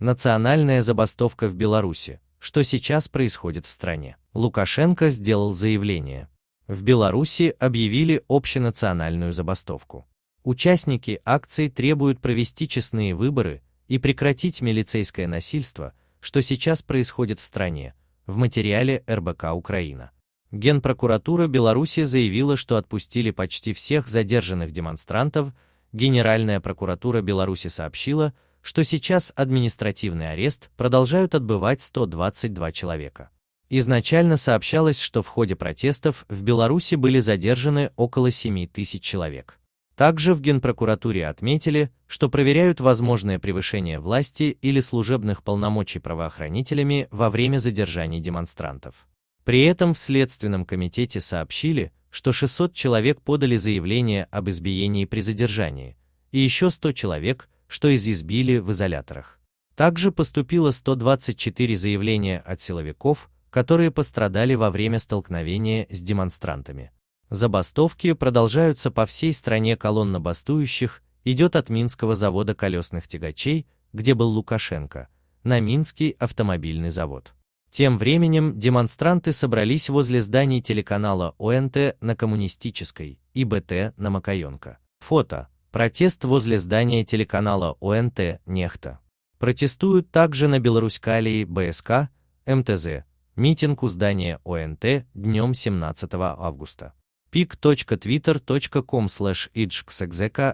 Национальная забастовка в Беларуси. Что сейчас происходит в стране? Лукашенко сделал заявление. В Беларуси объявили общенациональную забастовку. Участники акции требуют провести честные выборы и прекратить милицейское насильство, что сейчас происходит в стране, в материале РБК Украина. Генпрокуратура Беларуси заявила, что отпустили почти всех задержанных демонстрантов, Генеральная прокуратура Беларуси сообщила, что сейчас административный арест продолжают отбывать 122 человека. Изначально сообщалось, что в ходе протестов в Беларуси были задержаны около 7 тысяч человек. Также в Генпрокуратуре отметили, что проверяют возможное превышение власти или служебных полномочий правоохранителями во время задержаний демонстрантов. При этом в Следственном комитете сообщили, что 600 человек подали заявление об избиении при задержании, и еще 100 человек что изъясбили в изоляторах. Также поступило 124 заявления от силовиков, которые пострадали во время столкновения с демонстрантами. Забастовки продолжаются по всей стране колонна бастующих, идет от Минского завода колесных тягачей, где был Лукашенко, на Минский автомобильный завод. Тем временем демонстранты собрались возле зданий телеканала ОНТ на Коммунистической и БТ на Макаенко. Фото. Протест возле здания телеканала ОНТ «Нехта». Протестуют также на Беларускалии БСК, МТЗ, митинг у здания ОНТ днем 17 августа. pic.twitter.com slash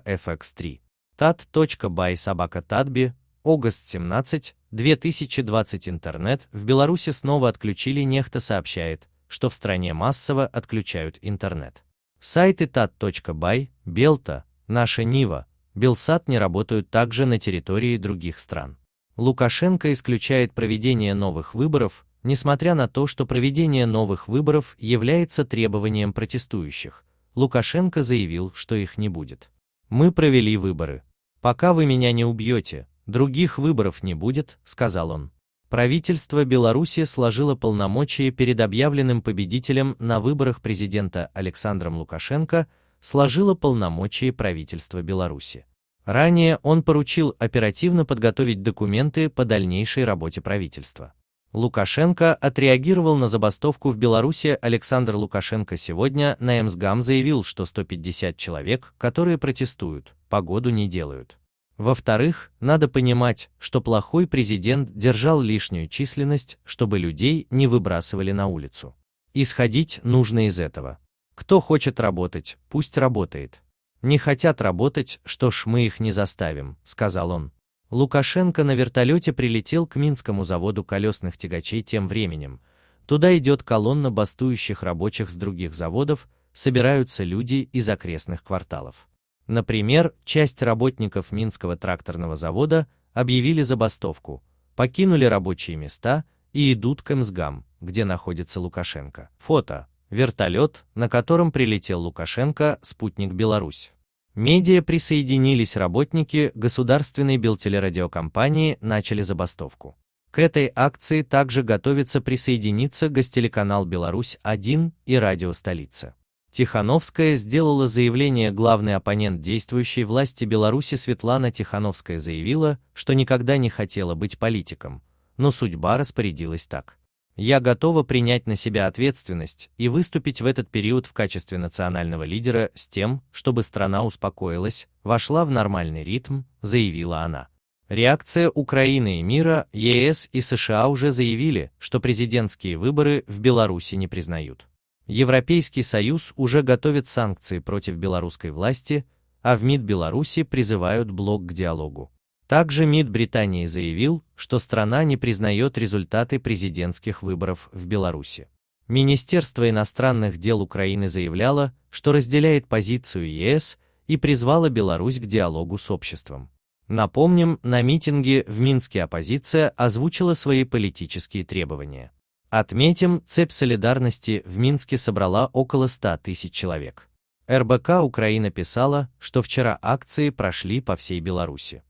fx3 tat.by собака татби, август 17, 2020 интернет в Беларуси снова отключили Нехта сообщает, что в стране массово отключают интернет. Сайты tat.by, Белта, Наша Нива, Белсат не работают также на территории других стран. Лукашенко исключает проведение новых выборов, несмотря на то, что проведение новых выборов является требованием протестующих. Лукашенко заявил, что их не будет. Мы провели выборы. Пока вы меня не убьете, других выборов не будет, сказал он. Правительство Беларуси сложило полномочия перед объявленным победителем на выборах президента Александром Лукашенко сложило полномочия правительства Беларуси. Ранее он поручил оперативно подготовить документы по дальнейшей работе правительства. Лукашенко отреагировал на забастовку в Беларуси. Александр Лукашенко сегодня на МСГАМ заявил, что 150 человек, которые протестуют, погоду не делают. Во-вторых, надо понимать, что плохой президент держал лишнюю численность, чтобы людей не выбрасывали на улицу. Исходить нужно из этого. Кто хочет работать, пусть работает. Не хотят работать, что ж мы их не заставим, сказал он. Лукашенко на вертолете прилетел к Минскому заводу колесных тягачей тем временем. Туда идет колонна бастующих рабочих с других заводов, собираются люди из окрестных кварталов. Например, часть работников Минского тракторного завода объявили забастовку, покинули рабочие места и идут к МСГАМ, где находится Лукашенко. Фото вертолет, на котором прилетел Лукашенко, спутник Беларусь. Медиа присоединились работники государственной Белтелерадиокомпании, начали забастовку. К этой акции также готовится присоединиться гостелеканал «Беларусь-1» и радио «Столица». Тихановская сделала заявление главный оппонент действующей власти Беларуси Светлана Тихановская заявила, что никогда не хотела быть политиком, но судьба распорядилась так. Я готова принять на себя ответственность и выступить в этот период в качестве национального лидера с тем, чтобы страна успокоилась, вошла в нормальный ритм, заявила она. Реакция Украины и мира, ЕС и США уже заявили, что президентские выборы в Беларуси не признают. Европейский Союз уже готовит санкции против белорусской власти, а в МИД Беларуси призывают блок к диалогу. Также МИД Британии заявил, что страна не признает результаты президентских выборов в Беларуси. Министерство иностранных дел Украины заявляло, что разделяет позицию ЕС и призвало Беларусь к диалогу с обществом. Напомним, на митинге в Минске оппозиция озвучила свои политические требования. Отметим, цепь солидарности в Минске собрала около 100 тысяч человек. РБК Украина писала, что вчера акции прошли по всей Беларуси.